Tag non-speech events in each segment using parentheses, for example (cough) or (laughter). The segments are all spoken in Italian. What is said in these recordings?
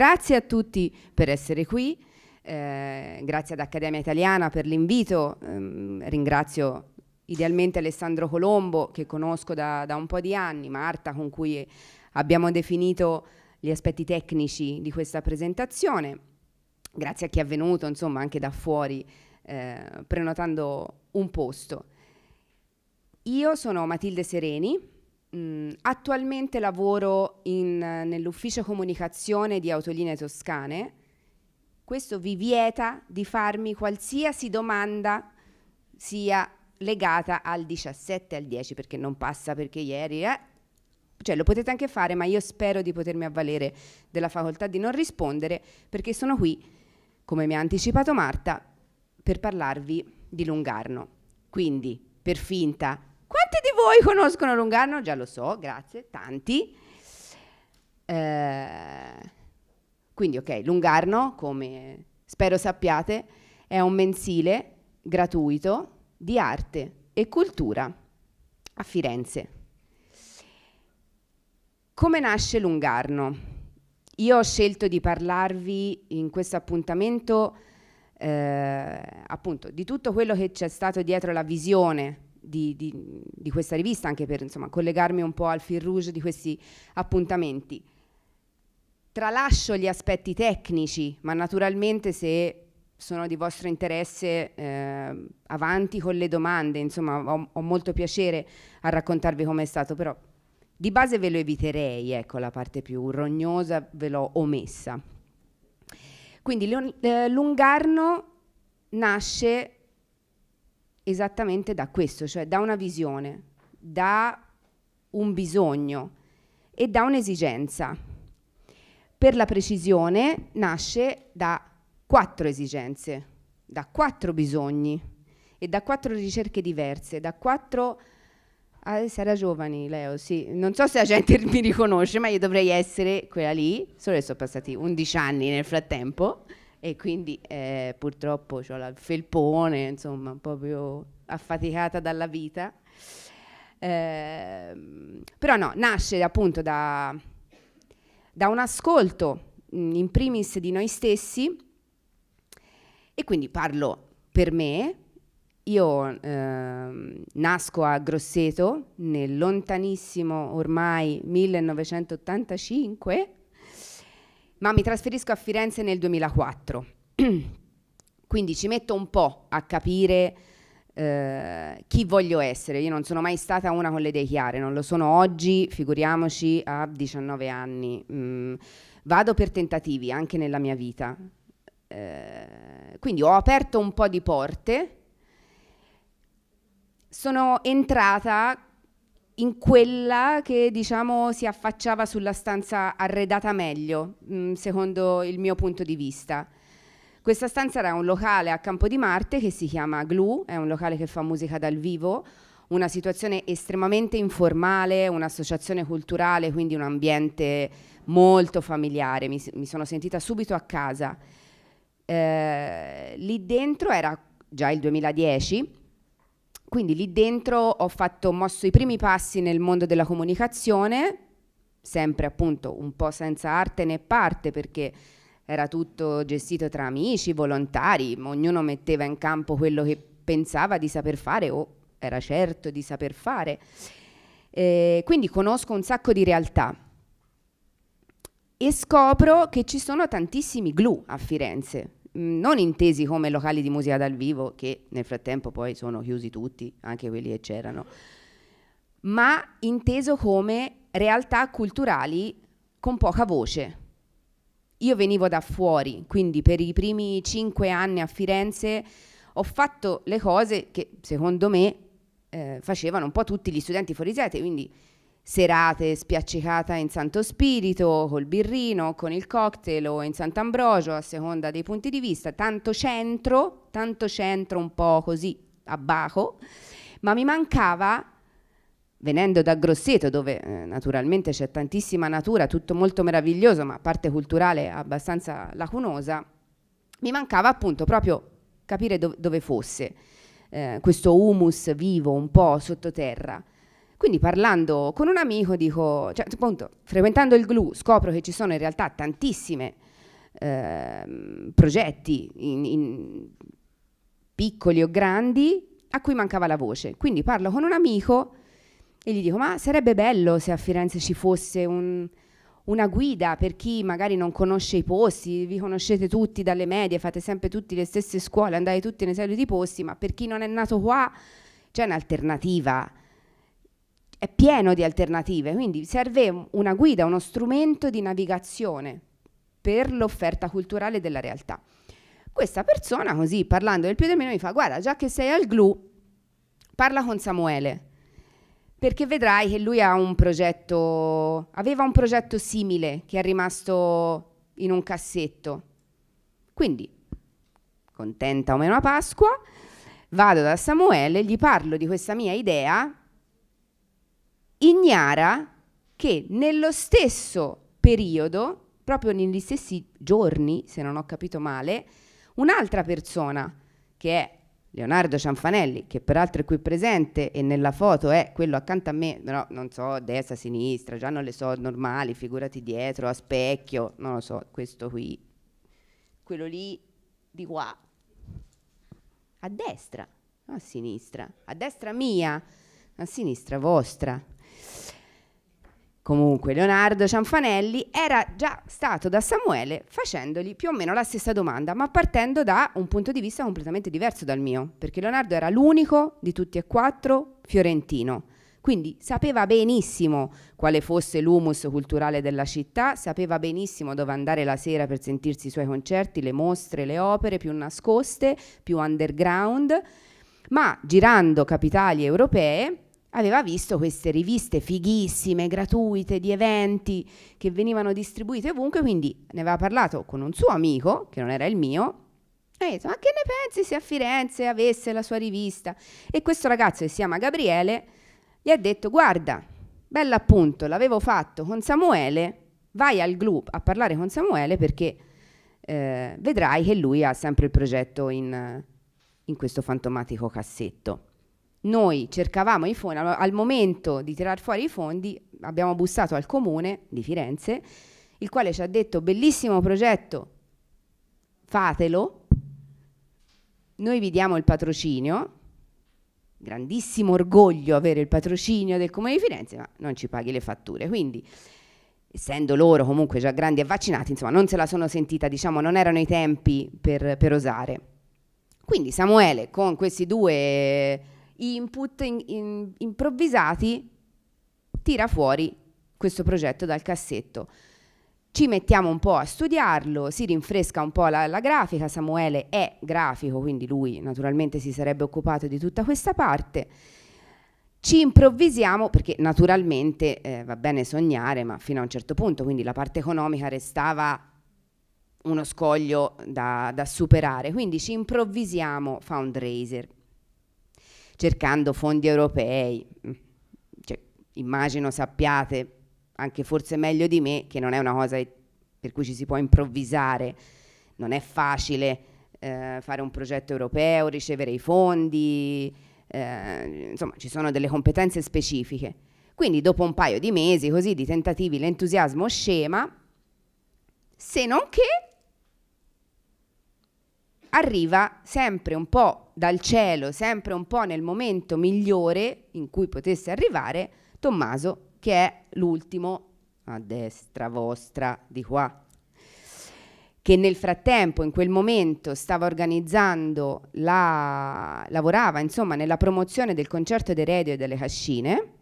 Grazie a tutti per essere qui, eh, grazie ad Accademia Italiana per l'invito, eh, ringrazio idealmente Alessandro Colombo che conosco da, da un po' di anni, Marta con cui abbiamo definito gli aspetti tecnici di questa presentazione, grazie a chi è venuto insomma anche da fuori eh, prenotando un posto. Io sono Matilde Sereni, Mm, attualmente lavoro in, nell'ufficio comunicazione di Autoline Toscane. Questo vi vieta di farmi qualsiasi domanda sia legata al 17 al 10 perché non passa perché ieri eh? cioè lo potete anche fare ma io spero di potermi avvalere della facoltà di non rispondere perché sono qui come mi ha anticipato Marta per parlarvi di Lungarno quindi per finta quanti di voi conoscono Lungarno? Già lo so, grazie, tanti. Eh, quindi, ok, Lungarno, come spero sappiate, è un mensile gratuito di arte e cultura a Firenze. Come nasce Lungarno? Io ho scelto di parlarvi in questo appuntamento eh, appunto di tutto quello che c'è stato dietro la visione di, di, di, questa rivista, anche per insomma, collegarmi un po' al fil rouge di questi appuntamenti. Tralascio gli aspetti tecnici, ma naturalmente se sono di vostro interesse eh, avanti con le domande, insomma ho, ho, molto piacere a raccontarvi com'è stato, però di base ve lo eviterei, ecco la parte più rognosa ve l'ho omessa. Quindi Leon, eh, Lungarno nasce esattamente da questo, cioè da una visione, da un bisogno e da un'esigenza. Per la precisione nasce da quattro esigenze, da quattro bisogni e da quattro ricerche diverse, da quattro... Ah, Sara Giovani, Leo, sì. Non so se la gente (laughs) mi riconosce, ma io dovrei essere quella lì, solo che sono passati 11 anni nel frattempo e quindi eh, purtroppo ho il felpone, insomma, proprio affaticata dalla vita. Eh, però no, nasce appunto da, da un ascolto mm, in primis di noi stessi e quindi parlo per me. Io eh, nasco a Grosseto nel lontanissimo ormai 1985 ma mi trasferisco a Firenze nel 2004. (clears throat) Quindi ci metto un po' a capire eh, chi voglio essere. Io non sono mai stata una con le idee chiare, non lo sono oggi, figuriamoci a 19 anni. Mm, vado per tentativi anche nella mia vita. Eh, quindi ho aperto un po' di porte, sono entrata in quella che diciamo si affacciava sulla stanza arredata meglio, mh, mm, secondo il mio punto di vista. Questa stanza era un locale a Campo di Marte che si chiama Glue, è un locale che fa musica dal vivo, una situazione estremamente informale, un'associazione culturale, quindi un ambiente molto familiare, mi, mi sono sentita subito a casa. Eh, lì dentro era già il 2010 quindi lì dentro ho fatto, mosso i primi passi nel mondo della comunicazione, sempre appunto un po' senza arte né parte perché era tutto gestito tra amici, volontari, ognuno metteva in campo quello che pensava di saper fare o era certo di saper fare. Eh, quindi conosco un sacco di realtà e scopro che ci sono tantissimi glu a Firenze, Mm, non intesi come locali di musica dal vivo, che nel frattempo poi sono chiusi tutti, anche quelli che c'erano, ma inteso come realtà culturali con poca voce. Io venivo da fuori, quindi per i primi cinque anni a Firenze ho fatto le cose che secondo me eh, facevano un po' tutti gli studenti fuori sete, quindi serate spiaccicata in Santo Spirito, col birrino, con il cocktail o in Sant'Ambrogio, a seconda dei punti di vista, tanto centro, tanto centro un po' così a baco, ma mi mancava venendo da Grosseto, dove eh, naturalmente c'è tantissima natura, tutto molto meraviglioso, ma parte culturale abbastanza lacunosa, mi mancava appunto proprio capire do dove fosse eh, questo humus vivo un po' sottoterra. Quindi parlando con un amico dico, cioè, appunto, frequentando il GLU scopro che ci sono in realtà tantissimi eh, progetti in, in piccoli o grandi a cui mancava la voce. Quindi parlo con un amico e gli dico, ma sarebbe bello se a Firenze ci fosse un, una guida per chi magari non conosce i posti, vi conoscete tutti dalle medie, fate sempre tutte le stesse scuole, andate tutti nei soliti posti, ma per chi non è nato qua c'è un'alternativa è pieno di alternative, quindi serve una guida, uno strumento di navigazione per l'offerta culturale della realtà. Questa persona, così parlando del più del meno, mi fa: Guarda, già che sei al GLU, parla con Samuele, perché vedrai che lui ha un progetto, aveva un progetto simile che è rimasto in un cassetto. Quindi, contenta o meno a Pasqua, vado da Samuele, gli parlo di questa mia idea ignara che nello stesso periodo, proprio negli stessi giorni, se non ho capito male, un'altra persona che è Leonardo Cianfanelli, che peraltro è qui presente e nella foto è quello accanto a me, però non so, destra, sinistra, già non le so normali, figurati dietro, a specchio, non lo so, questo qui, quello lì di qua, a destra, a sinistra, a destra mia, a sinistra vostra, Comunque, Leonardo Cianfanelli era già stato da Samuele facendogli più o meno la stessa domanda, ma partendo da un punto di vista completamente diverso dal mio, perché Leonardo era l'unico di tutti e quattro fiorentino. Quindi sapeva benissimo quale fosse l'humus culturale della città, sapeva benissimo dove andare la sera per sentirsi i suoi concerti, le mostre, le opere più nascoste, più underground, ma girando capitali europee aveva visto queste riviste fighissime, gratuite, di eventi che venivano distribuite ovunque, quindi ne aveva parlato con un suo amico, che non era il mio, e ha detto, ma che ne pensi se a Firenze avesse la sua rivista? E questo ragazzo che si chiama Gabriele gli ha detto, guarda, appunto, l'avevo fatto con Samuele, vai al GLUB a parlare con Samuele perché eh, vedrai che lui ha sempre il progetto in, in questo fantomatico cassetto. Noi cercavamo i fondi, al momento di tirar fuori i fondi abbiamo bussato al comune di Firenze, il quale ci ha detto bellissimo progetto, fatelo, noi vi diamo il patrocinio, grandissimo orgoglio avere il patrocinio del comune di Firenze, ma non ci paghi le fatture. Quindi essendo loro comunque già grandi e vaccinati, insomma, non se la sono sentita, diciamo, non erano i tempi per, per osare. Quindi Samuele con questi due input in, in, improvvisati, tira fuori questo progetto dal cassetto. Ci mettiamo un po' a studiarlo, si rinfresca un po' la, la grafica, Samuele è grafico, quindi lui naturalmente si sarebbe occupato di tutta questa parte ci improvvisiamo perché naturalmente eh, va bene sognare, ma fino a un certo punto, quindi la parte economica restava uno scoglio da, da superare, quindi ci improvvisiamo fundraiser cercando fondi europei. Mm. Cioè, immagino sappiate, anche forse meglio di me, che non è una cosa per cui ci si può improvvisare, non è facile eh, fare un progetto europeo, ricevere i fondi, eh, insomma ci sono delle competenze specifiche. Quindi dopo un paio di mesi così di tentativi l'entusiasmo scema, se non che arriva sempre un po' dal cielo, sempre un po' nel momento migliore in cui potesse arrivare Tommaso, che è l'ultimo a destra vostra di qua, che nel frattempo, in quel momento, stava organizzando, la, lavorava insomma nella promozione del concerto dei radio e delle cascine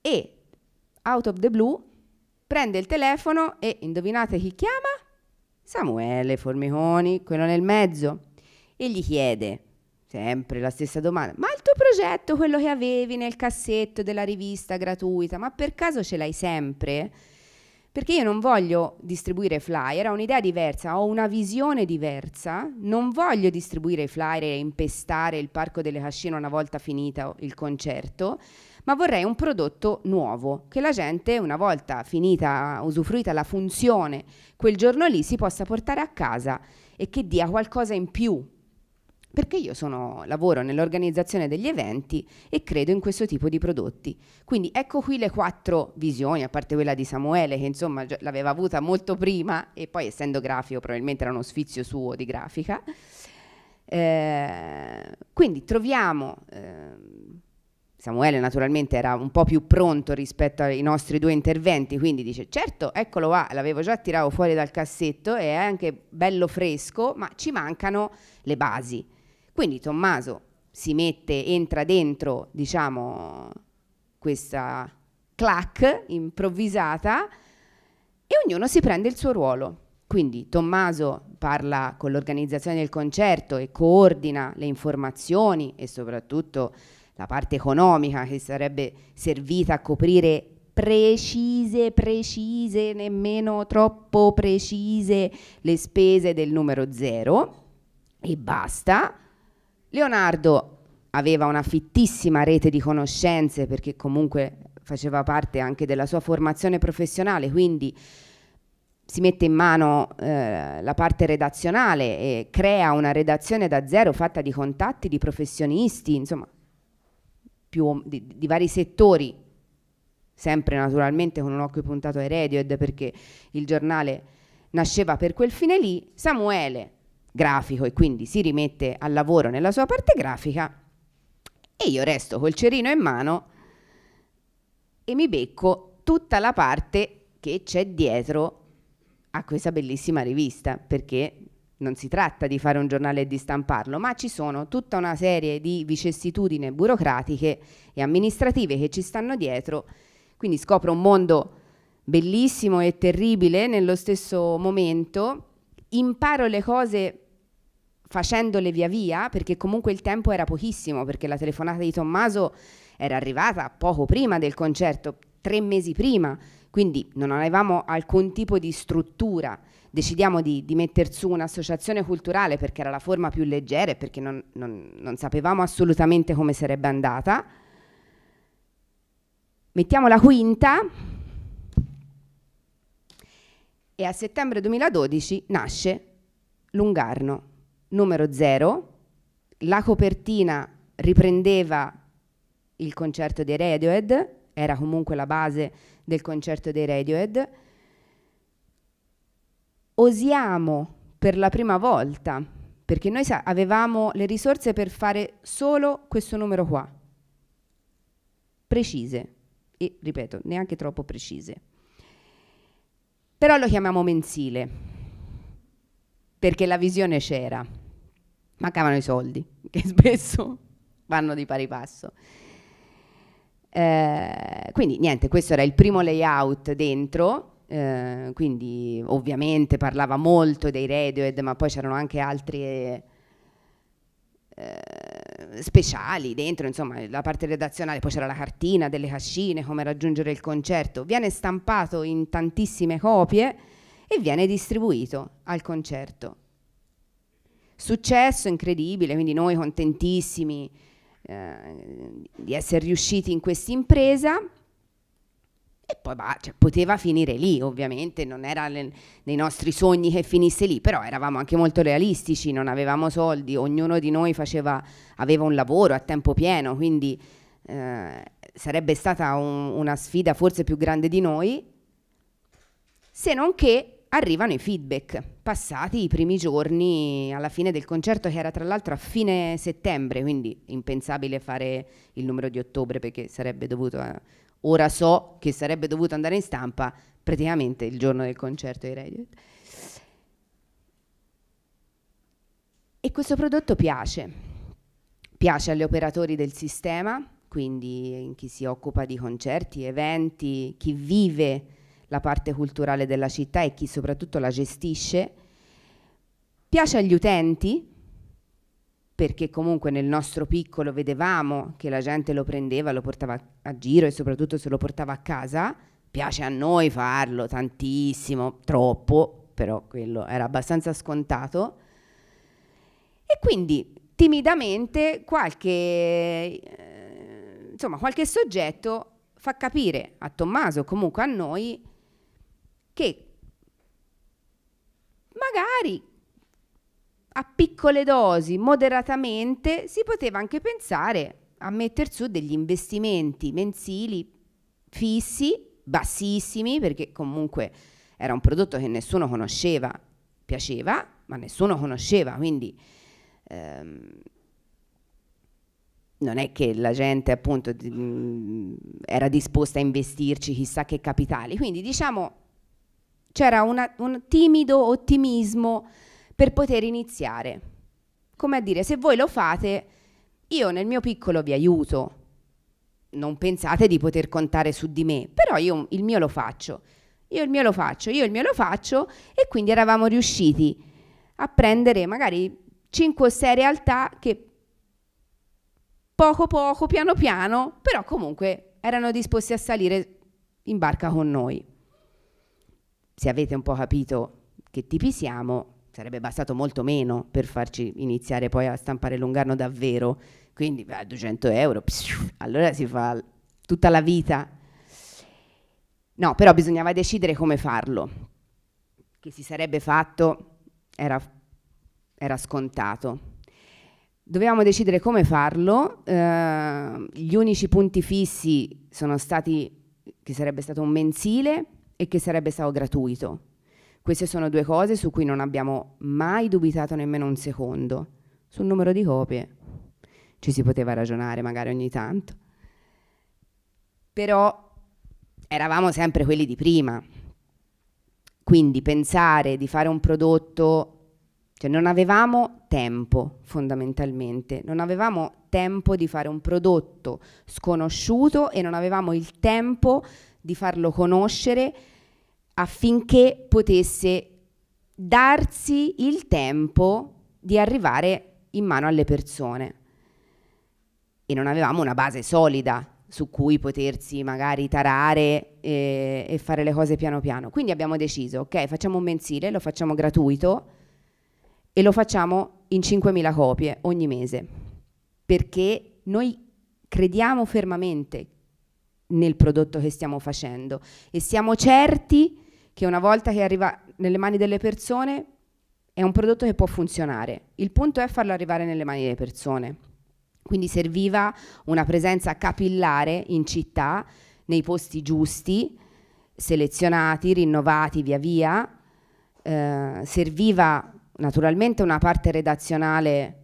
e out of the blue prende il telefono e indovinate chi chiama? Samuele Formiconi, quello nel mezzo, e gli chiede sempre la stessa domanda, ma il tuo progetto, quello che avevi nel cassetto della rivista gratuita, ma per caso ce l'hai sempre? Perché io non voglio distribuire flyer, ho un'idea diversa, ho una visione diversa, non voglio distribuire flyer e impestare il Parco delle Cascine una volta finito il concerto, ma vorrei un prodotto nuovo, che la gente una volta finita, usufruita la funzione quel giorno lì si possa portare a casa e che dia qualcosa in più. Perché io sono, lavoro nell'organizzazione degli eventi e credo in questo tipo di prodotti. Quindi ecco qui le quattro visioni, a parte quella di Samuele che insomma l'aveva avuta molto prima e poi essendo grafico probabilmente era uno sfizio suo di grafica. Eh, quindi troviamo eh, Samuele naturalmente era un po' più pronto rispetto ai nostri due interventi, quindi dice certo, eccolo qua, l'avevo già tirato fuori dal cassetto e è anche bello fresco, ma ci mancano le basi. Quindi Tommaso si mette, entra dentro, diciamo, questa clac improvvisata e ognuno si prende il suo ruolo. Quindi Tommaso parla con l'organizzazione del concerto e coordina le informazioni e soprattutto la parte economica che sarebbe servita a coprire precise, precise, nemmeno troppo precise le spese del numero zero e basta. Leonardo aveva una fittissima rete di conoscenze perché comunque faceva parte anche della sua formazione professionale, quindi si mette in mano eh, la parte redazionale e crea una redazione da zero fatta di contatti di professionisti, insomma più, di, di vari settori, sempre naturalmente con un occhio puntato ai Radiohead perché il giornale nasceva per quel fine lì, Samuele, grafico e quindi si rimette al lavoro nella sua parte grafica e io resto col cerino in mano e mi becco tutta la parte che c'è dietro a questa bellissima rivista perché non si tratta di fare un giornale e di stamparlo, ma ci sono tutta una serie di vicissitudini burocratiche e amministrative che ci stanno dietro, quindi scopro un mondo bellissimo e terribile nello stesso momento, imparo le cose facendole via via, perché comunque il tempo era pochissimo, perché la telefonata di Tommaso era arrivata poco prima del concerto, tre mesi prima, quindi non avevamo alcun tipo di struttura decidiamo di, di mettere su un'associazione culturale perché era la forma più leggera e perché non, non, non sapevamo assolutamente come sarebbe andata. Mettiamo la quinta e a settembre 2012 nasce Lungarno, numero zero, La copertina riprendeva il concerto dei Radiohead, era comunque la base del concerto dei Radiohead osiamo per la prima volta, perché noi avevamo le risorse per fare solo questo numero qua, precise, e ripeto, neanche troppo precise. Però lo chiamiamo mensile, perché la visione c'era, mancavano i soldi, (laughs) che spesso vanno di pari passo. Eh, quindi niente, questo era il primo layout dentro, eh, quindi ovviamente parlava molto dei Radiohead, ma poi c'erano anche altri eh, speciali dentro, insomma, la parte redazionale, poi c'era la cartina delle cascine, come raggiungere il concerto. Viene stampato in tantissime copie e viene distribuito al concerto. Successo incredibile, quindi noi contentissimi eh, di essere riusciti in questa impresa e poi bah, cioè, poteva finire lì, ovviamente, non era le, nei nostri sogni che finisse lì, però eravamo anche molto realistici, non avevamo soldi, ognuno di noi faceva, aveva un lavoro a tempo pieno, quindi eh, sarebbe stata un, una sfida forse più grande di noi, se non che arrivano i feedback. Passati i primi giorni alla fine del concerto, che era tra l'altro a fine settembre, quindi impensabile fare il numero di ottobre perché sarebbe dovuto eh, Ora so che sarebbe dovuto andare in stampa praticamente il giorno del concerto di Radiohead. E questo prodotto piace, piace agli operatori del sistema, quindi chi si occupa di concerti, eventi, chi vive la parte culturale della città e chi soprattutto la gestisce, piace agli utenti perché comunque nel nostro piccolo vedevamo che la gente lo prendeva, lo portava a giro e soprattutto se lo portava a casa, piace a noi farlo tantissimo, troppo, però quello era abbastanza scontato. E quindi timidamente qualche, eh, insomma, qualche soggetto fa capire a Tommaso, comunque a noi, che magari a piccole dosi, moderatamente, si poteva anche pensare a mettere su degli investimenti mensili fissi, bassissimi, perché comunque era un prodotto che nessuno conosceva, piaceva, ma nessuno conosceva, quindi ehm, non è che la gente appunto era disposta a investirci chissà che capitali, quindi diciamo c'era un timido ottimismo per poter iniziare. Come a dire, se voi lo fate, io nel mio piccolo vi aiuto. Non pensate di poter contare su di me, però io il mio lo faccio. Io il mio lo faccio, io il mio lo faccio e quindi eravamo riusciti a prendere magari 5 o 6 realtà che poco poco, piano piano, però comunque erano disposti a salire in barca con noi. Se avete un po' capito che tipi siamo, sarebbe bastato molto meno per farci iniziare poi a stampare Lungarno davvero, quindi a 200 euro, pssiu, allora si fa tutta la vita. No, però bisognava decidere come farlo, che si sarebbe fatto era, era scontato. Dovevamo decidere come farlo, eh, gli unici punti fissi sono stati che sarebbe stato un mensile e che sarebbe stato gratuito queste sono due cose su cui non abbiamo mai dubitato nemmeno un secondo. Sul numero di copie ci si poteva ragionare magari ogni tanto. Però eravamo sempre quelli di prima. Quindi pensare di fare un prodotto, cioè non avevamo tempo fondamentalmente, non avevamo tempo di fare un prodotto sconosciuto e non avevamo il tempo di farlo conoscere affinché potesse darsi il tempo di arrivare in mano alle persone. E non avevamo una base solida su cui potersi magari tarare e, eh, e fare le cose piano piano. Quindi abbiamo deciso, ok, facciamo un mensile, lo facciamo gratuito e lo facciamo in 5.000 copie ogni mese, perché noi crediamo fermamente nel prodotto che stiamo facendo e siamo certi che che una volta che arriva nelle mani delle persone è un prodotto che può funzionare. Il punto è farlo arrivare nelle mani delle persone. Quindi serviva una presenza capillare in città, nei posti giusti, selezionati, rinnovati via via. Eh, serviva naturalmente una parte redazionale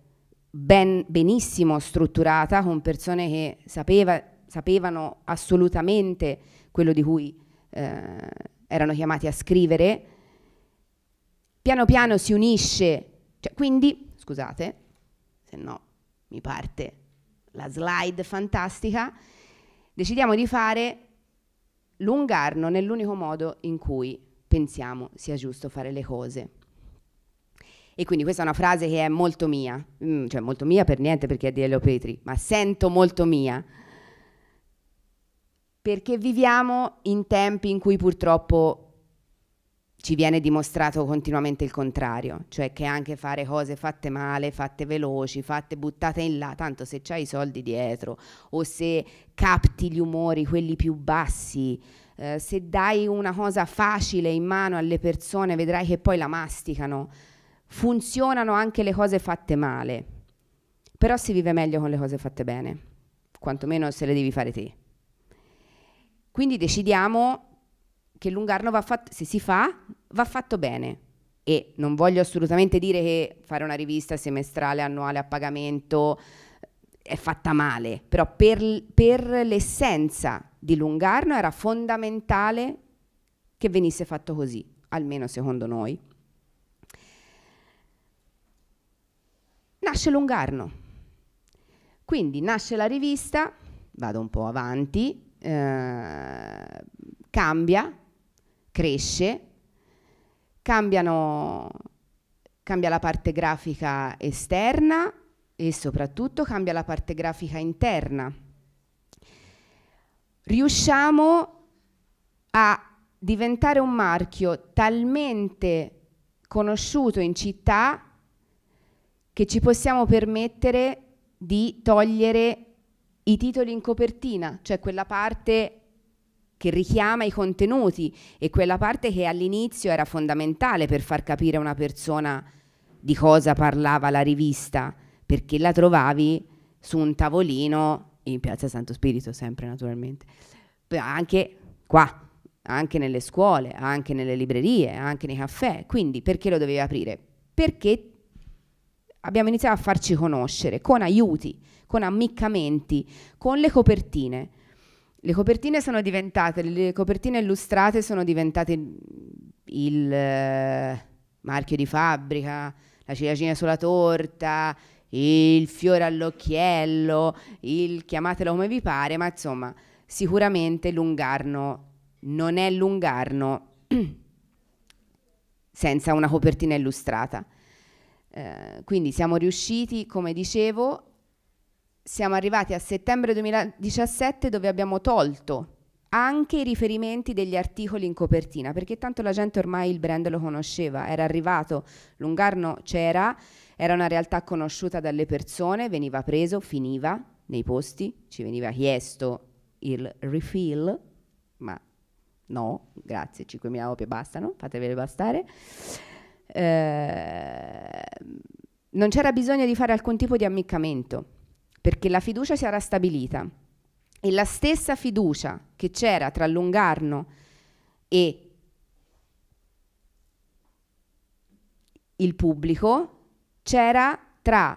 ben, benissimo strutturata, con persone che sapeva, sapevano assolutamente quello di cui eh, erano chiamati a scrivere, piano piano si unisce, cioè, quindi, scusate, se no mi parte la slide fantastica, decidiamo di fare lungarno nell'unico modo in cui pensiamo sia giusto fare le cose. E quindi questa è una frase che è molto mia, mm, cioè molto mia per niente perché è di Elio Petri, ma sento molto mia perché viviamo in tempi in cui purtroppo ci viene dimostrato continuamente il contrario, cioè che anche fare cose fatte male, fatte veloci, fatte buttate in là, tanto se c'hai i soldi dietro o se capti gli umori, quelli più bassi, eh, se dai una cosa facile in mano alle persone vedrai che poi la masticano, funzionano anche le cose fatte male, però si vive meglio con le cose fatte bene, quantomeno se le devi fare te. Quindi decidiamo che Lungarno va fatto, se si fa, va fatto bene. E non voglio assolutamente dire che fare una rivista semestrale, annuale a pagamento eh, è fatta male, però per, per l'essenza di Lungarno era fondamentale che venisse fatto così, almeno secondo noi. Nasce Lungarno, quindi nasce la rivista, vado un po' avanti, eh, cambia, cresce, cambiano, cambia la parte grafica esterna e soprattutto cambia la parte grafica interna. Riusciamo a diventare un marchio talmente conosciuto in città che ci possiamo permettere di togliere i titoli in copertina, cioè quella parte che richiama i contenuti e quella parte che all'inizio era fondamentale per far capire a una persona di cosa parlava la rivista, perché la trovavi su un tavolino in Piazza Santo Spirito, sempre naturalmente, anche qua, anche nelle scuole, anche nelle librerie, anche nei caffè. Quindi perché lo dovevi aprire? Perché abbiamo iniziato a farci conoscere con aiuti con ammiccamenti, con le copertine. Le copertine sono diventate, le copertine illustrate sono diventate il, eh, marchio di fabbrica, la ciliegina sulla torta, il fiore all'occhiello, il chiamatelo come vi pare, ma insomma sicuramente Lungarno non è Lungarno (clears throat) senza una copertina illustrata. Eh, quindi siamo riusciti, come dicevo, siamo arrivati a settembre 2017 dove abbiamo tolto anche i riferimenti degli articoli in copertina, perché tanto la gente ormai il brand lo conosceva, era arrivato, Lungarno c'era, era una realtà conosciuta dalle persone, veniva preso, finiva nei posti, ci veniva chiesto il refill, ma no, grazie, 5.000 copie bastano, fatevele bastare. Eh, non c'era bisogno di fare alcun tipo di ammiccamento perché la fiducia si era stabilita e la stessa fiducia che c'era tra Lungarno e il pubblico c'era tra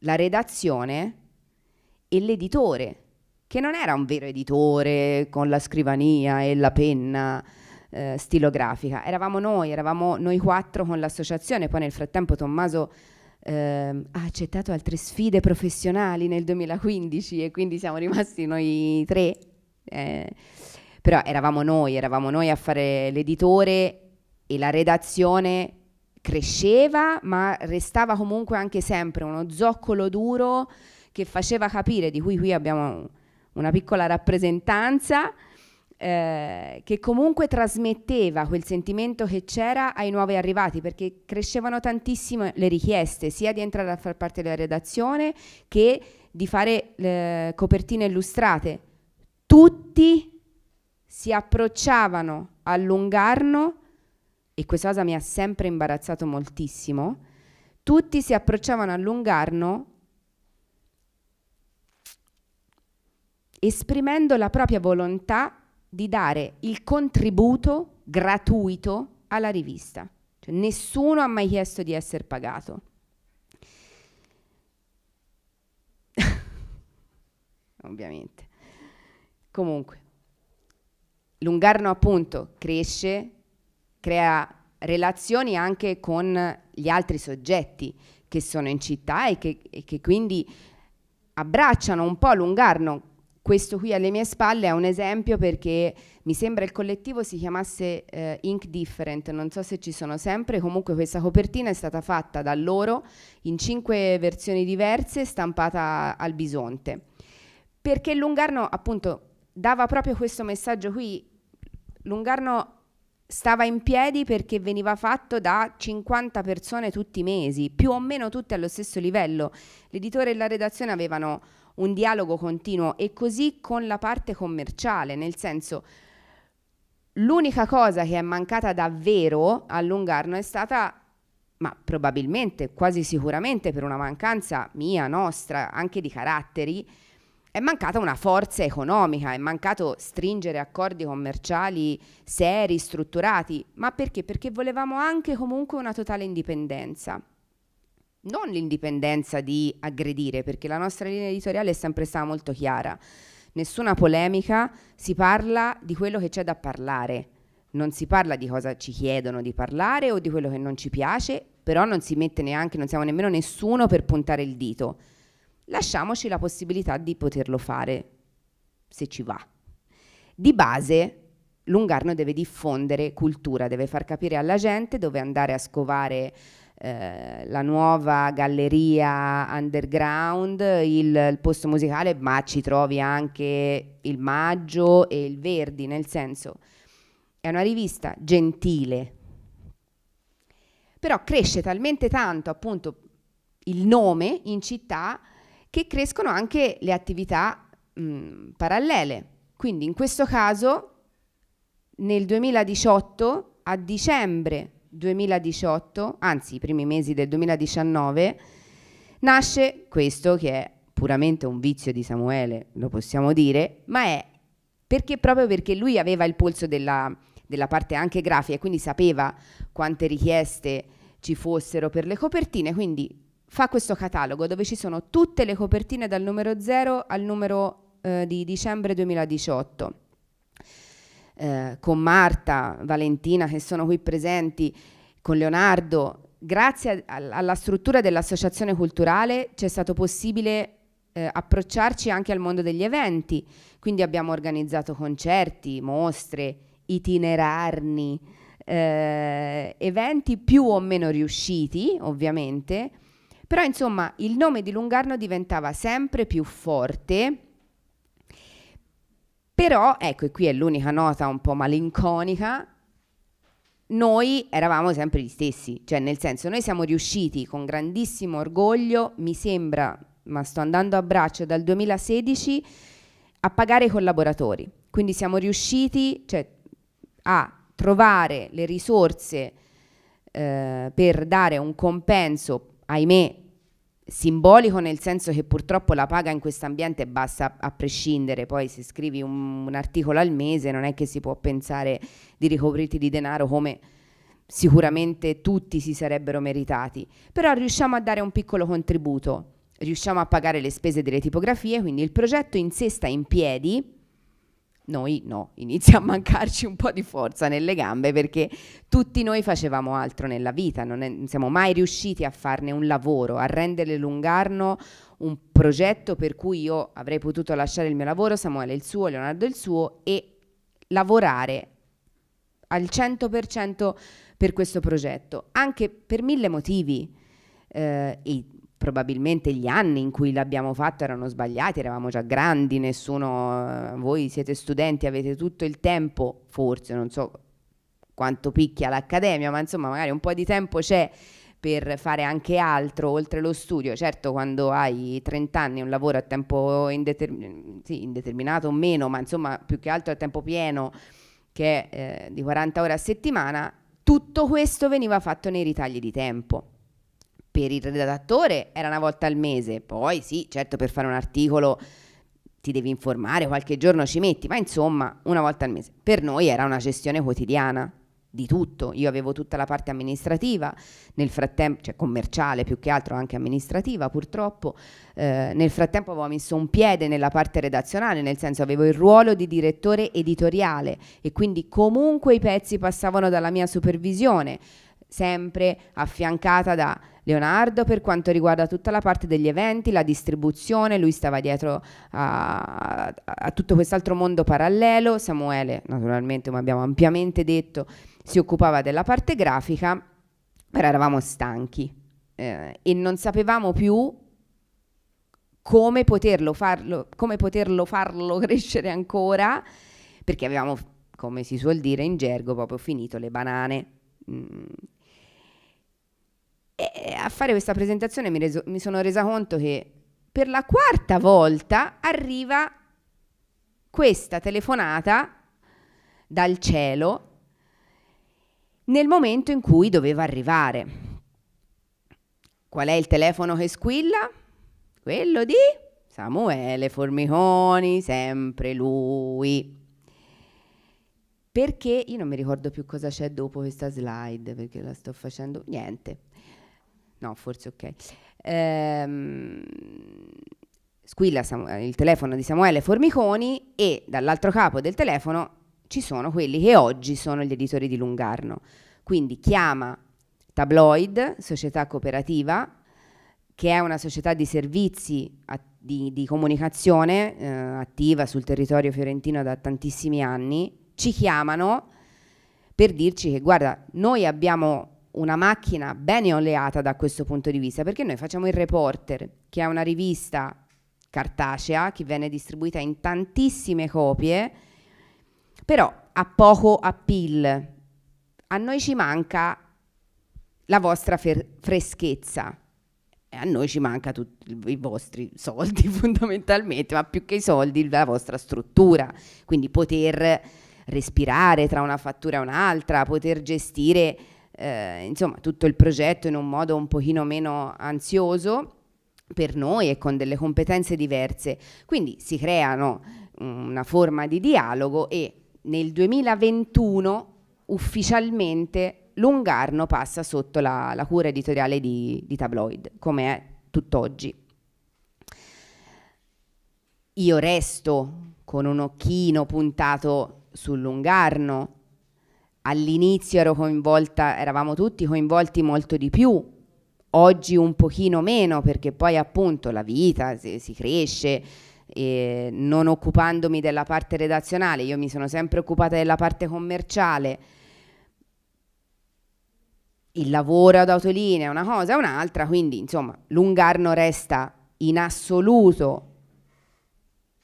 la redazione e l'editore, che non era un vero editore con la scrivania e la penna eh, stilografica, eravamo noi, eravamo noi quattro con l'associazione, poi nel frattempo Tommaso ehm, ha accettato altre sfide professionali nel 2015 e quindi siamo rimasti noi tre. Eh, però eravamo noi, eravamo noi a fare l'editore e la redazione cresceva, ma restava comunque anche sempre uno zoccolo duro che faceva capire, di cui qui abbiamo una piccola rappresentanza, eh, che comunque trasmetteva quel sentimento che c'era ai nuovi arrivati perché crescevano tantissimo le richieste sia di entrare a far parte della redazione che di fare eh, copertine illustrate. Tutti si approcciavano all'ungarno, e questa cosa mi ha sempre imbarazzato moltissimo. Tutti si approcciavano all'ungarno esprimendo la propria volontà di dare il contributo gratuito alla rivista. Cioè, nessuno ha mai chiesto di essere pagato. (laughs) Ovviamente. Comunque, Lungarno appunto cresce, crea relazioni anche con gli altri soggetti che sono in città e che, e che quindi abbracciano un po' Lungarno questo qui alle mie spalle è un esempio perché mi sembra il collettivo si chiamasse eh, Ink Different, non so se ci sono sempre, comunque questa copertina è stata fatta da loro in cinque versioni diverse stampata al bisonte. Perché Lungarno appunto dava proprio questo messaggio qui, Lungarno stava in piedi perché veniva fatto da 50 persone tutti i mesi, più o meno tutte allo stesso livello. L'editore e la redazione avevano un dialogo continuo e così con la parte commerciale, nel senso l'unica cosa che è mancata davvero a Lungarno è stata ma probabilmente, quasi sicuramente per una mancanza mia, nostra, anche di caratteri, è mancata una forza economica, è mancato stringere accordi commerciali seri, strutturati, ma perché? Perché volevamo anche comunque una totale indipendenza non l'indipendenza di aggredire, perché la nostra linea editoriale è sempre stata molto chiara. Nessuna polemica, si parla di quello che c'è da parlare, non si parla di cosa ci chiedono di parlare o di quello che non ci piace, però non si mette neanche, non siamo nemmeno nessuno per puntare il dito. Lasciamoci la possibilità di poterlo fare, se ci va. Di base, Lungarno deve diffondere cultura, deve far capire alla gente dove andare a scovare eh, la nuova galleria underground, il, il, posto musicale, ma ci trovi anche il Maggio e il Verdi, nel senso è una rivista gentile, però cresce talmente tanto appunto il nome in città che crescono anche le attività mh, parallele. Quindi in questo caso nel 2018 a dicembre 2018, anzi i primi mesi del 2019, nasce questo che è puramente un vizio di Samuele, lo possiamo dire, ma è perché proprio perché lui aveva il polso della, della parte anche grafica, e quindi sapeva quante richieste ci fossero per le copertine, quindi fa questo catalogo dove ci sono tutte le copertine dal numero 0 al numero eh, di dicembre 2018 eh, con Marta, Valentina che sono qui presenti, con Leonardo, grazie a, a, alla struttura dell'associazione culturale ci è stato possibile eh, approcciarci anche al mondo degli eventi, quindi abbiamo organizzato concerti, mostre, itinerarni, eh, eventi più o meno riusciti ovviamente, però insomma il nome di Lungarno diventava sempre più forte però, ecco, e qui è l'unica nota un po' malinconica, noi eravamo sempre gli stessi, cioè nel senso noi siamo riusciti con grandissimo orgoglio, mi sembra, ma sto andando a braccio dal 2016, a pagare i collaboratori. Quindi siamo riusciti cioè, a trovare le risorse eh, per dare un compenso, ahimè, simbolico nel senso che purtroppo la paga in questo ambiente basta a prescindere, poi se scrivi un, un, articolo al mese non è che si può pensare di ricoprirti di denaro come sicuramente tutti si sarebbero meritati, però riusciamo a dare un piccolo contributo, riusciamo a pagare le spese delle tipografie, quindi il progetto in sé sta in piedi noi no, inizia a mancarci un po' di forza nelle gambe perché tutti noi facevamo altro nella vita, non, è, non siamo mai riusciti a farne un lavoro, a rendere lungarno un progetto per cui io avrei potuto lasciare il mio lavoro, Samuele il suo, Leonardo il suo e lavorare al 100% per questo progetto, anche per mille motivi. Eh, e probabilmente gli anni in cui l'abbiamo fatto erano sbagliati, eravamo già grandi, nessuno, eh, voi siete studenti, avete tutto il tempo, forse, non so quanto picchia l'accademia, ma insomma magari un po' di tempo c'è per fare anche altro oltre lo studio. Certo, quando hai 30 anni un lavoro a tempo indetermin- sì, indeterminato o meno, ma insomma più che altro a tempo pieno, che è eh, di 40 ore a settimana, tutto questo veniva fatto nei ritagli di tempo per il redattore era una volta al mese, poi sì, certo per fare un articolo ti devi informare, qualche giorno ci metti, ma insomma una volta al mese. Per noi era una gestione quotidiana di tutto, io avevo tutta la parte amministrativa, nel frattempo, cioè commerciale più che altro, anche amministrativa purtroppo, eh, nel frattempo avevo messo un piede nella parte redazionale, nel senso avevo il ruolo di direttore editoriale e quindi comunque i pezzi passavano dalla mia supervisione, sempre affiancata da Leonardo per quanto riguarda tutta la parte degli eventi, la distribuzione, lui stava dietro a, a tutto quest'altro mondo parallelo, Samuele naturalmente come abbiamo ampiamente detto si occupava della parte grafica, però eravamo stanchi eh, e non sapevamo più come poterlo, farlo, come poterlo farlo (laughs) crescere ancora perché avevamo, come si suol dire in gergo, proprio finito le banane. Mm e a fare questa presentazione mi, reso, mi sono resa conto che per la quarta volta arriva questa telefonata dal cielo nel momento in cui doveva arrivare. Qual è il telefono che squilla? Quello di Samuele Formiconi, sempre lui. Perché io non mi ricordo più cosa c'è dopo questa slide, perché la sto facendo niente. No, forse ok. Ehm, squilla Samu- eh, il telefono di Samuele Formiconi e dall'altro capo del telefono ci sono quelli che oggi sono gli editori di Lungarno. Quindi chiama Tabloid, società cooperativa, che è una società di servizi a, di, di, comunicazione eh, attiva sul territorio fiorentino da tantissimi anni, ci chiamano per dirci che guarda, noi abbiamo una macchina bene oleata da questo punto di vista, perché noi facciamo il Reporter, che è una rivista cartacea che viene distribuita in tantissime copie, però ha poco appeal. A noi ci manca la vostra freschezza. E a noi ci manca tutti i vostri soldi (laughs) fondamentalmente, ma più che i soldi la vostra struttura, quindi poter respirare tra una fattura e un'altra, poter gestire eh, insomma, tutto il progetto in un modo un pochino meno ansioso per noi e con delle competenze diverse. Quindi si creano una forma di dialogo e nel 2021 ufficialmente Lungarno passa sotto la, la cura editoriale di, di Tabloid, come è tutt'oggi. Io resto con un occhino puntato sul Lungarno, all'inizio ero coinvolta, eravamo tutti coinvolti molto di più, oggi un pochino meno perché poi appunto la vita si, si cresce, eh, non occupandomi della parte redazionale, io mi sono sempre occupata della parte commerciale, il lavoro ad autolinea è una cosa, è un'altra, quindi insomma Lungarno resta in assoluto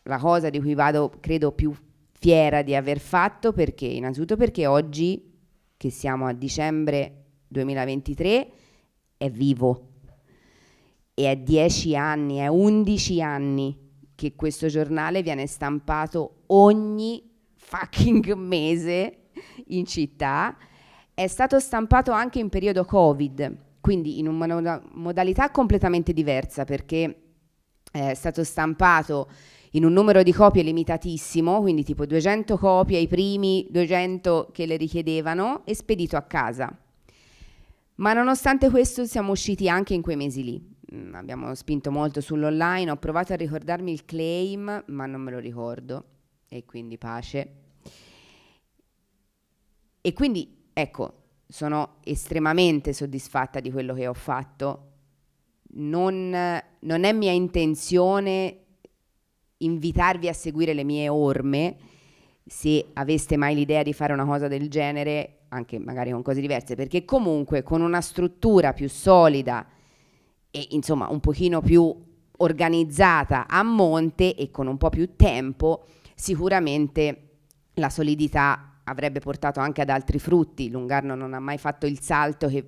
la cosa di cui vado credo più fiera di aver fatto perché innanzitutto perché oggi che siamo a dicembre 2023 è vivo e è dieci anni, è undici anni che questo giornale viene stampato ogni fucking mese in città, è stato stampato anche in periodo Covid, quindi in una modalità completamente diversa perché eh, è stato stampato in un numero di copie limitatissimo, quindi tipo 200 copie ai primi 200 che le richiedevano e spedito a casa. Ma nonostante questo siamo usciti anche in quei mesi lì. Mm, abbiamo spinto molto sull'online, ho provato a ricordarmi il claim, ma non me lo ricordo e quindi pace. E quindi ecco, sono estremamente soddisfatta di quello che ho fatto. Non, non è mia intenzione invitarvi a seguire le mie orme, se aveste mai l'idea di fare una cosa del genere, anche magari con cose diverse, perché comunque con una struttura più solida e insomma un pochino più organizzata a monte e con un po' più tempo, sicuramente la solidità avrebbe portato anche ad altri frutti. Lungarno non ha mai fatto il salto che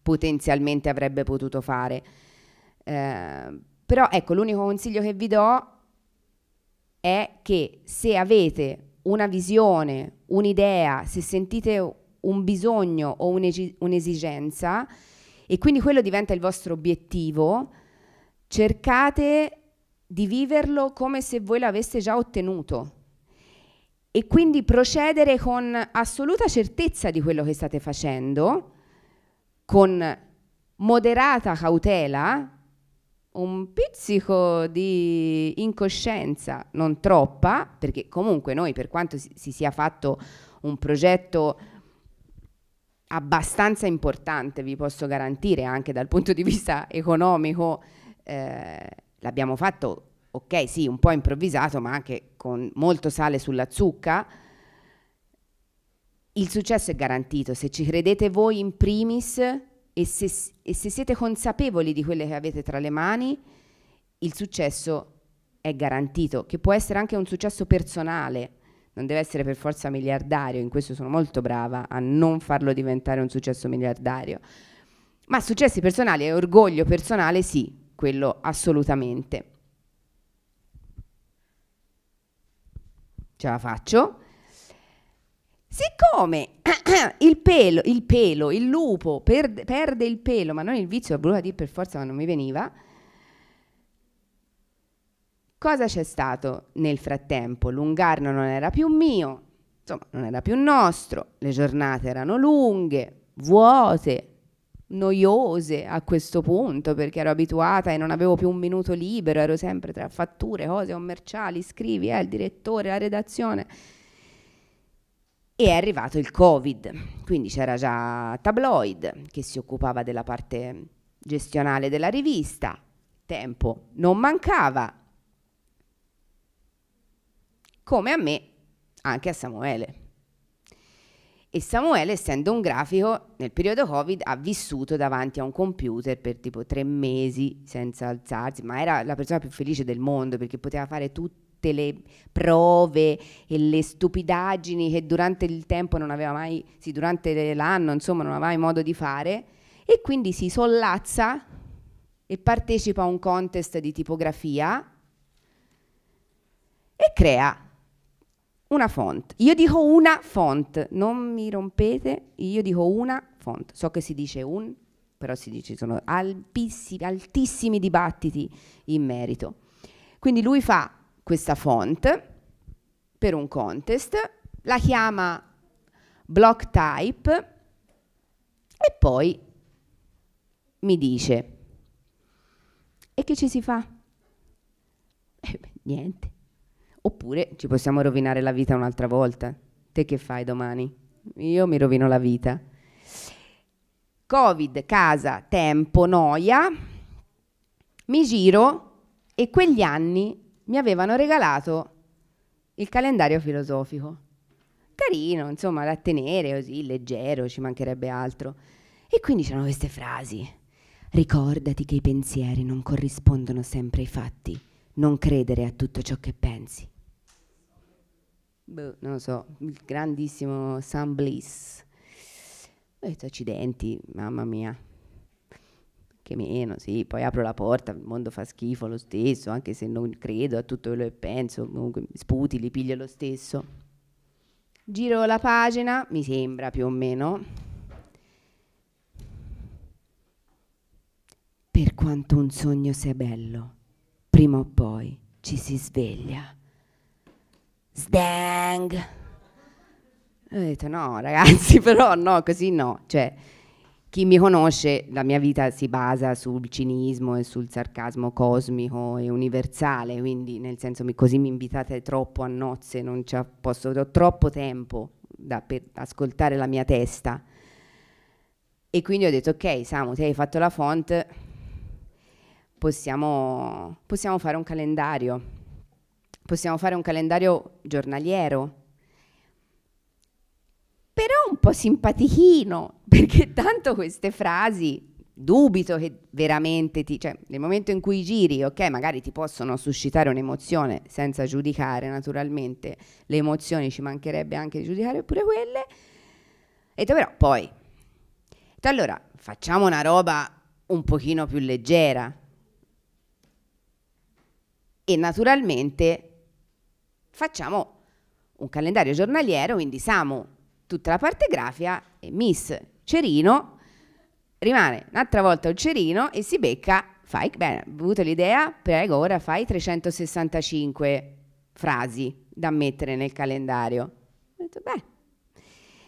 potenzialmente avrebbe potuto fare. Eh, però ecco, l'unico consiglio che vi do è che se avete una visione, un'idea, se sentite un bisogno o un'esigenza e quindi quello diventa il vostro obiettivo, cercate di viverlo come se voi l'aveste già ottenuto e quindi procedere con assoluta certezza di quello che state facendo, con moderata cautela, un pizzico di incoscienza, non troppa, perché comunque noi per quanto si, si sia fatto un progetto abbastanza importante, vi posso garantire anche dal punto di vista economico, eh, l'abbiamo fatto, ok, sì, un po' improvvisato, ma anche con molto sale sulla zucca. Il successo è garantito, se ci credete voi in primis, e se, e se siete consapevoli di quelle che avete tra le mani, il successo è garantito, che può essere anche un successo personale, non deve essere per forza miliardario, in questo sono molto brava a non farlo diventare un successo miliardario, ma successi personali e orgoglio personale sì, quello assolutamente. Ce la faccio. Siccome (clears throat) il pelo, il pelo, il lupo perde, perde il pelo, ma non il vizio, la brucia di per forza, ma non mi veniva, cosa c'è stato nel frattempo? Lungarno non era più mio, insomma non era più nostro, le giornate erano lunghe, vuote, noiose a questo punto perché ero abituata e non avevo più un minuto libero, ero sempre tra fatture, cose commerciali, scrivi, eh, il direttore, la redazione e è arrivato il Covid, quindi c'era già Tabloid che si occupava della parte gestionale della rivista, tempo non mancava, come a me, anche a Samuele. E Samuele, essendo un grafico, nel periodo Covid ha vissuto davanti a un computer per tipo tre mesi senza alzarsi, ma era la persona più felice del mondo perché poteva fare tutto tutte le prove e le stupidaggini che durante il tempo non aveva mai, sì, durante l'anno, insomma, non aveva mai modo di fare e quindi si sollazza e partecipa a un contest di tipografia e crea una font. Io dico una font, non mi rompete, io dico una font. So che si dice un, però si dice sono altissimi, altissimi dibattiti in merito. Quindi lui fa questa font per un contest, la chiama block type e poi mi dice e che ci si fa? Eh, beh, niente. Oppure ci possiamo rovinare la vita un'altra volta. Te che fai domani? Io mi rovino la vita. Covid, casa, tempo, noia. Mi giro e quegli anni mi avevano regalato il calendario filosofico. Carino, insomma, da tenere così, leggero, ci mancherebbe altro. E quindi c'erano queste frasi. Ricordati che i pensieri non corrispondono sempre ai fatti. Non credere a tutto ciò che pensi. Boh, non lo so, il grandissimo Sam Bliss. Ho detto accidenti, mamma mia che meno, sì, poi apro la porta, il mondo fa schifo lo stesso, anche se non credo a tutto quello che penso, comunque sputi, li piglio lo stesso. Giro la pagina, mi sembra più o meno. Per quanto un sogno sia bello, prima o poi ci si sveglia. Sdang! Ho detto no, ragazzi, (laughs) però no, così no, cioè chi mi conosce, la mia vita si basa sul cinismo e sul sarcasmo cosmico e universale, quindi nel senso mi, così mi invitate troppo a nozze, non posso, ho troppo tempo da, per ascoltare la mia testa. E quindi ho detto, ok Samu, ti hai fatto la font, possiamo, possiamo fare un calendario, possiamo fare un calendario giornaliero però un po' simpatichino, (laughs) perché tanto queste frasi dubito che veramente ti, cioè nel momento in cui giri, ok, magari ti possono suscitare un'emozione senza giudicare naturalmente le emozioni, ci mancherebbe anche di giudicare pure quelle. E te però poi, te allora facciamo una roba un pochino più leggera. E naturalmente facciamo un calendario giornaliero, quindi siamo tutta la parte grafica e Miss Cerino rimane un'altra volta il Cerino e si becca, fai bene, avuto l'idea, prego, ora fai 365 frasi da mettere nel calendario. Ho detto, beh,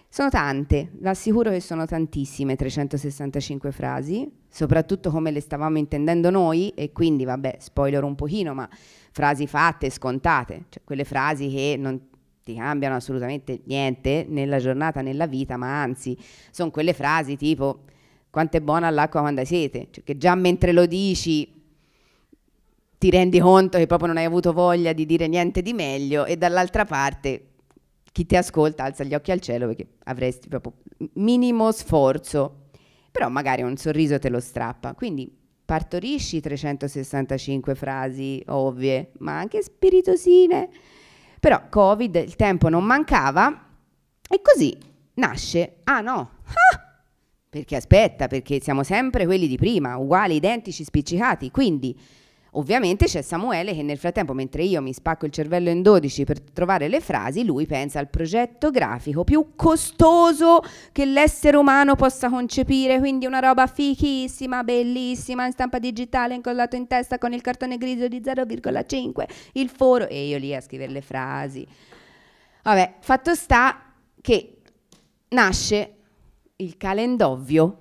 sono tante, vi assicuro che sono tantissime 365 frasi, soprattutto come le stavamo intendendo noi e quindi, vabbè, spoiler un pochino, ma frasi fatte, scontate, cioè quelle frasi che non ti cambiano assolutamente niente nella giornata, nella vita, ma anzi sono quelle frasi tipo quanto è buona l'acqua quando siete, cioè che già mentre lo dici ti rendi conto che proprio non hai avuto voglia di dire niente di meglio e dall'altra parte chi ti ascolta alza gli occhi al cielo perché avresti proprio minimo sforzo, però magari un sorriso te lo strappa. Quindi partorisci 365 frasi ovvie, ma anche spiritosine però Covid, il tempo non mancava e così nasce, ah no, ah! perché aspetta, perché siamo sempre quelli di prima, uguali, identici, spiccicati, quindi Ovviamente c'è Samuele che nel frattempo, mentre io mi spacco il cervello in 12 per trovare le frasi, lui pensa al progetto grafico più costoso che l'essere umano possa concepire, quindi una roba fichissima, bellissima, in stampa digitale, incollato in testa con il cartone grigio di 0,5, il foro, e io lì a scrivere le frasi. Vabbè, fatto sta che nasce il calendovvio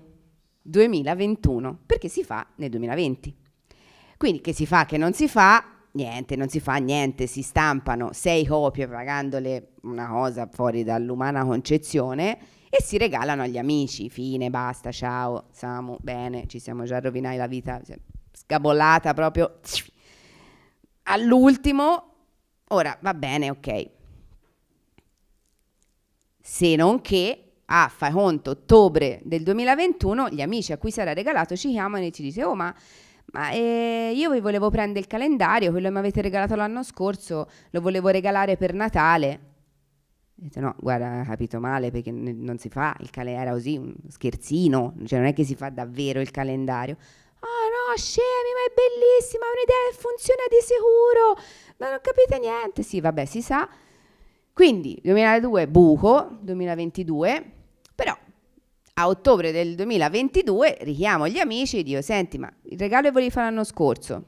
2021, perché si fa nel 2020. Quindi che si fa, che non si fa, niente, non si fa niente, si stampano sei copie pagandole una cosa fuori dall'umana concezione e si regalano agli amici, fine, basta, ciao, siamo bene, ci siamo già rovinati la vita, scabollata proprio all'ultimo, ora va bene, ok. Se non che a ah, fai conto ottobre del 2021 gli amici a cui sarà regalato ci chiamano e ci dice oh ma ma eh, io vi volevo prendere il calendario, quello che mi avete regalato l'anno scorso, lo volevo regalare per Natale. detto no, guarda, ha capito male perché non si fa il calendario, era così un scherzino, cioè non è che si fa davvero il calendario. Oh no, scemi, ma è bellissima, è un'idea che funziona di sicuro, ma non capite niente. Sì, vabbè, si sa. Quindi 2002 buco, 2022, però a ottobre del 2022 richiamo gli amici e dico senti ma il regalo che volevi fare l'anno scorso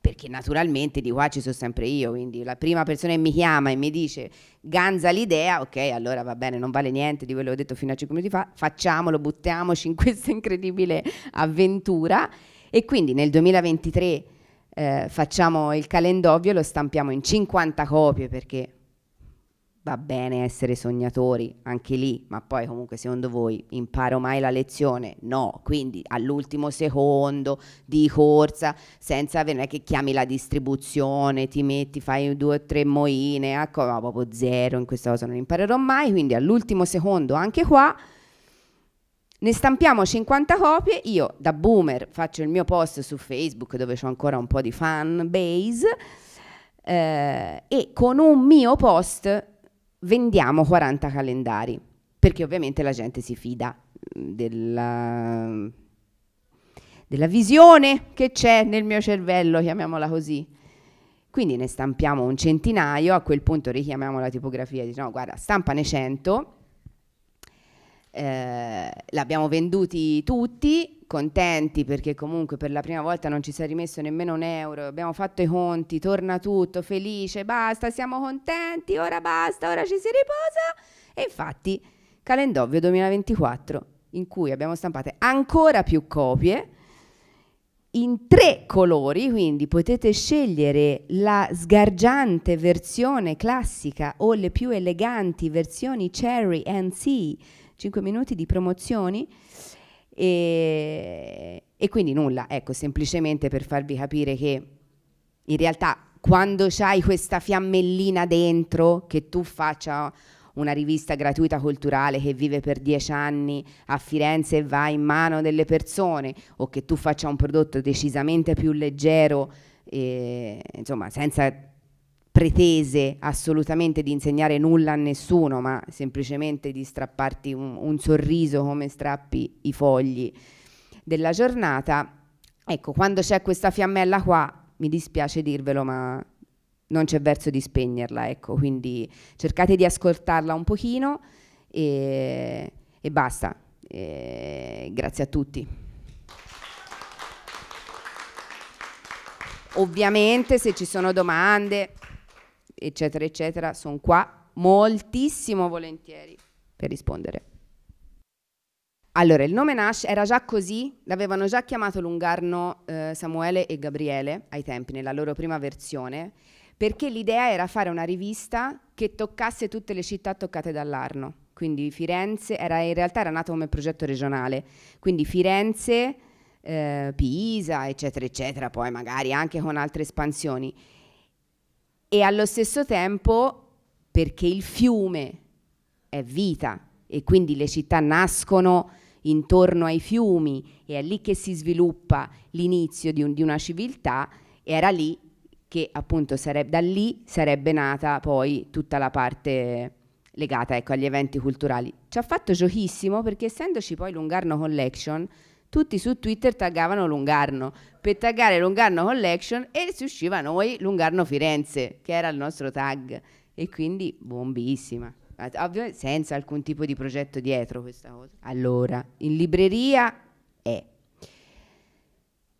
perché naturalmente di qua ci sono sempre io quindi la prima persona che mi chiama e mi dice ganza l'idea ok allora va bene non vale niente di quello che ho detto fino a 5 minuti fa facciamolo buttiamoci in (laughs) questa incredibile avventura e quindi nel 2023 eh, facciamo il calendovio lo stampiamo in 50 copie perché va bene essere sognatori anche lì, ma poi comunque secondo voi imparo mai la lezione? No, quindi all'ultimo secondo di corsa, senza avere, non è che chiami la distribuzione, ti metti, fai due o tre moine, ecco, no, proprio zero, in questa cosa non imparerò mai, quindi all'ultimo secondo anche qua ne stampiamo 50 copie, io da boomer faccio il mio post su Facebook dove ho ancora un po' di fan base eh, e con un mio post vendiamo 40 calendari, perché ovviamente la gente si fida mm, della, della visione che c'è nel mio cervello, chiamiamola così. Quindi ne stampiamo un centinaio, a quel punto richiamiamo la tipografia, e diciamo guarda stampane 100 eh, l'abbiamo venduti tutti, contenti perché comunque per la prima volta non ci si è rimesso nemmeno un euro, abbiamo fatto i conti, torna tutto, felice, basta, siamo contenti, ora basta, ora ci si riposa. E infatti Calendovio 2024, in cui abbiamo stampate ancora più copie, in tre colori, quindi potete scegliere la sgargiante versione classica o le più eleganti versioni cherry and sea 5 minuti di promozioni e, e quindi nulla, ecco, semplicemente per farvi capire che in realtà quando c'hai questa fiammellina dentro che tu faccia una rivista gratuita culturale che vive per dieci anni a Firenze e va in mano delle persone o che tu faccia un prodotto decisamente più leggero, e, eh, insomma, senza pretese assolutamente di insegnare nulla a nessuno, ma semplicemente di strapparti un, un sorriso come strappi i fogli della giornata. Ecco, quando c'è questa fiammella qua, mi dispiace dirvelo, ma non c'è verso di spegnerla, ecco, quindi cercate di ascoltarla un pochino e, e basta. E grazie a tutti. Ovviamente se ci sono domande eccetera, eccetera, sono qua moltissimo volentieri per rispondere. Allora, il nome Nash era già così, l'avevano già chiamato Lungarno eh, Samuele e Gabriele ai tempi, nella loro prima versione, perché l'idea era fare una rivista che toccasse tutte le città toccate dall'Arno. Quindi Firenze, era, in realtà era nato come progetto regionale, quindi Firenze, eh, Pisa, eccetera, eccetera, poi magari anche con altre espansioni e allo stesso tempo perché il fiume è vita e quindi le città nascono intorno ai fiumi e è lì che si sviluppa l'inizio di, un, di, una civiltà era lì che appunto sareb- da lì sarebbe nata poi tutta la parte legata ecco, agli eventi culturali. Ci ha fatto giochissimo perché essendoci poi Lungarno Collection tutti su Twitter taggavano Lungarno per taggare Lungarno Collection e si usciva noi Lungarno Firenze, che era il nostro tag. E quindi bombissima. ovviamente senza alcun tipo di progetto dietro questa cosa. Allora, in libreria è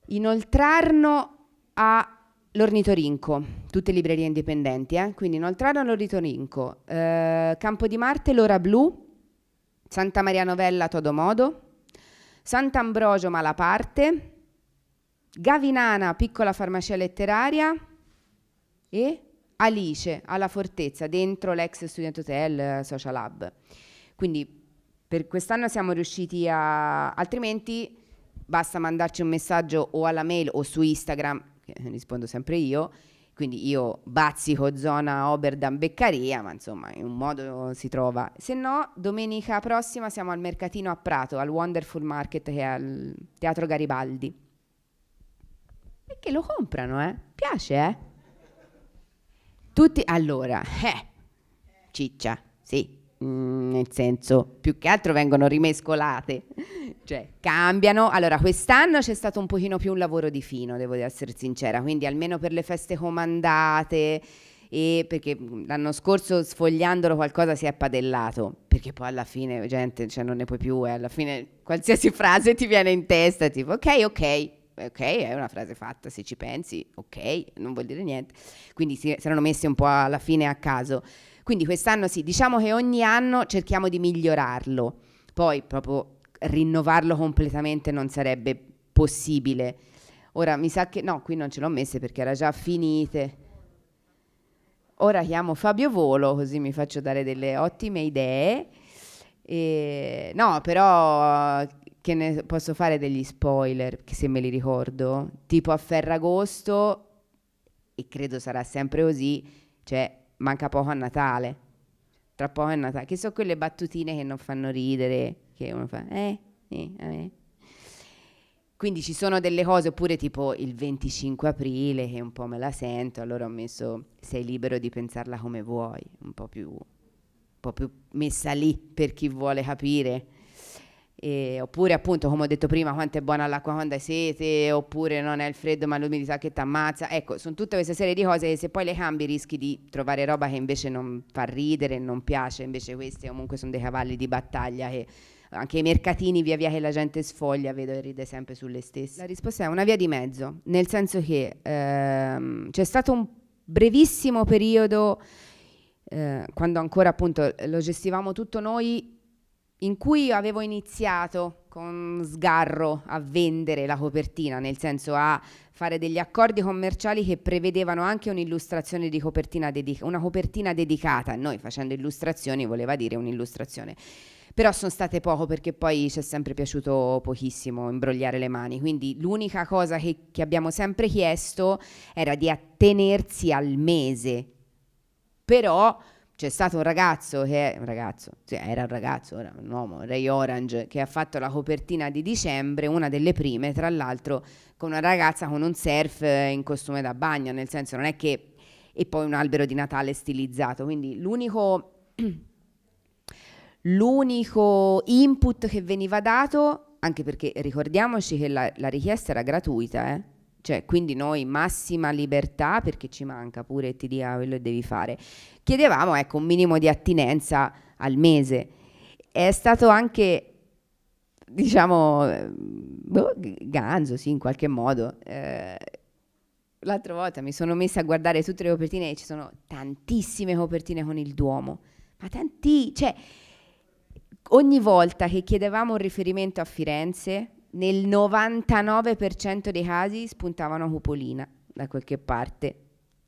inoltrarno all'ornitorinco, tutte librerie indipendenti, eh? quindi inoltrarno all'ornitorinco, eh, Campo di Marte, l'ora blu, Santa Maria Novella, Todo Modo, Sant'Ambrogio Malaparte, Gavinana Piccola Farmacia Letteraria e Alice alla Fortezza, dentro l'ex Student Hotel eh, Social Hub. Quindi per quest'anno siamo riusciti a... altrimenti basta mandarci un messaggio o alla mail o su Instagram, che rispondo sempre io, quindi io bazzico zona Oberdan Beccaria, ma insomma in un modo si trova. Se no, domenica prossima siamo al mercatino a Prato, al Wonderful Market che è al Teatro Garibaldi. Perché lo comprano, eh? Piace, eh? Tutti, allora, eh, ciccia, sì, Mm, nel senso, più che altro vengono rimescolate, (laughs) cioè cambiano. Allora, quest'anno c'è stato un pochino più un lavoro di fino, devo essere sincera, quindi almeno per le feste comandate, e perché mm, l'anno scorso sfogliandolo qualcosa si è padellato, perché poi alla fine, gente, cioè non ne puoi più, eh, alla fine qualsiasi (laughs) frase ti viene in testa, tipo ok, ok, ok, è una frase fatta, se ci pensi, ok, non vuol dire niente. Quindi si erano messi un po' alla fine a caso. Quindi quest'anno sì, diciamo che ogni anno cerchiamo di migliorarlo, poi proprio rinnovarlo completamente non sarebbe possibile. Ora mi sa che no, qui non ce l'ho messe perché era già finite. Ora chiamo Fabio Volo così mi faccio dare delle ottime idee. E, no, però che ne posso fare degli spoiler se me li ricordo. Tipo a Ferragosto, e credo sarà sempre così, cioè manca poco a Natale. Tra poco è Natale. Che sono quelle battutine che non fanno ridere, che uno fa, eh, eh, eh. eh. Quindi ci sono delle cose, oppure tipo il 25 aprile, che un po' me la sento, allora ho messo sei libero di pensarla come vuoi, un po' più, un po più messa lì per chi vuole capire e, oppure appunto come ho detto prima quanto è buona l'acqua quando hai sete oppure non è il freddo ma l'umidità che ti ammazza ecco sono tutta questa serie di cose che se poi le cambi rischi di trovare roba che invece non fa ridere non piace invece questi comunque sono dei cavalli di battaglia che anche i mercatini via via che la gente sfoglia vedo che ride sempre sulle stesse la risposta è una via di mezzo nel senso che ehm, c'è stato un brevissimo periodo eh, quando ancora appunto lo gestivamo tutto noi in cui avevo iniziato con sgarro a vendere la copertina, nel senso a fare degli accordi commerciali che prevedevano anche un'illustrazione di copertina dedica- una copertina dedicata. Noi facendo illustrazioni voleva dire un'illustrazione. Però sono state poco perché poi ci è sempre piaciuto pochissimo imbrogliare le mani. Quindi l'unica cosa che, che abbiamo sempre chiesto era di attenersi al mese. Però c'è stato un ragazzo che un ragazzo, cioè era un ragazzo, era un uomo, Ray Orange, che ha fatto la copertina di dicembre, una delle prime, tra l'altro, con una ragazza con un surf eh, in costume da bagno, nel senso non è che e poi un albero di Natale stilizzato, quindi l'unico (clears throat) l'unico input che veniva dato, anche perché ricordiamoci che la, la richiesta era gratuita, eh? Cioè, quindi noi massima libertà perché ci manca pure ti dia quello che devi fare. Chiedevamo ecco, un minimo di attinenza al mese. È stato anche diciamo eh, boh, ganzo, sì, in qualche modo. Eh, l'altra volta mi sono messa a guardare tutte le copertine e ci sono tantissime copertine con il Duomo, ma tanti, cioè ogni volta che chiedevamo un riferimento a Firenze nel 99% dei casi spuntavano cupolina da qualche parte,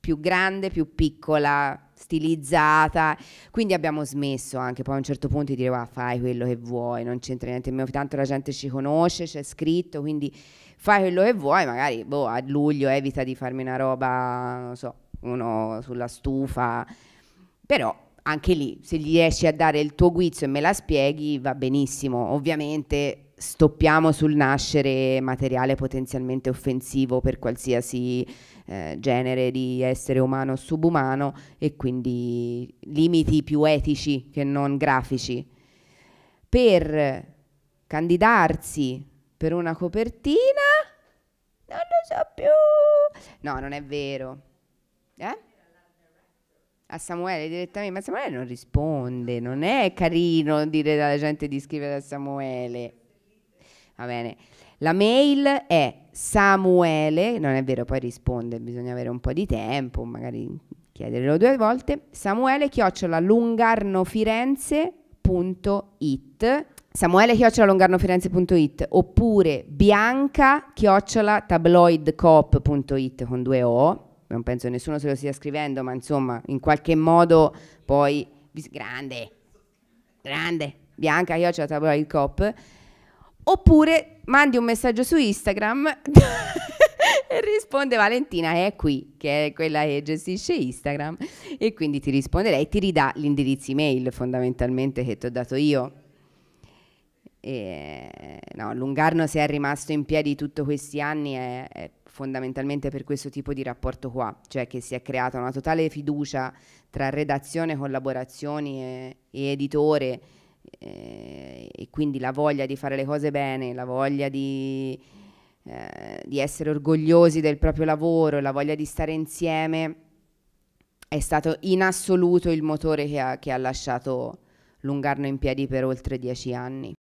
più grande, più piccola, stilizzata. Quindi abbiamo smesso anche poi a un certo punto di dire ah, fai quello che vuoi, non c'entra niente, meno tanto la gente ci conosce, c'è scritto, quindi fai quello che vuoi, magari boh, a luglio evita di farmi una roba, non so, uno sulla stufa, però anche lì se gli riesci a dare il tuo guizzo e me la spieghi va benissimo, ovviamente stoppiamo sul nascere materiale potenzialmente offensivo per qualsiasi eh, genere di essere umano o subumano e quindi limiti più etici che non grafici. Per candidarsi per una copertina non lo so più. No, non è vero. Eh? a Samuele direttamente, ma Samuele non risponde, non è carino dire alla gente di scrivere a Samuele. Va bene. La mail è Samuele, non è vero, poi risponde, bisogna avere un po' di tempo, magari chiederlo due volte. Samuele chiocciola lungarnofirenze.it Samuele chiocciola lungarnofirenze.it oppure bianca chiocciola tabloidcop.it con due O. Non penso nessuno se lo stia scrivendo, ma insomma, in qualche modo poi grande, grande, bianca chiocciola tabloidcop.it Oppure mandi un messaggio su Instagram (laughs) e risponde Valentina è qui, che è quella che gestisce Instagram e quindi ti risponderei lei, ti ridà l'indirizzo email fondamentalmente che ti ho dato io. E, no, Lungarno se è rimasto in piedi tutti questi anni è, è fondamentalmente per questo tipo di rapporto qua, cioè che si è creata una totale fiducia tra redazione, collaborazioni e, e editore eh, e quindi la voglia di fare le cose bene, la voglia di, eh, di essere orgogliosi del proprio lavoro, la voglia di stare insieme è stato in assoluto il motore che ha, che ha lasciato Lungarno in piedi per oltre dieci anni.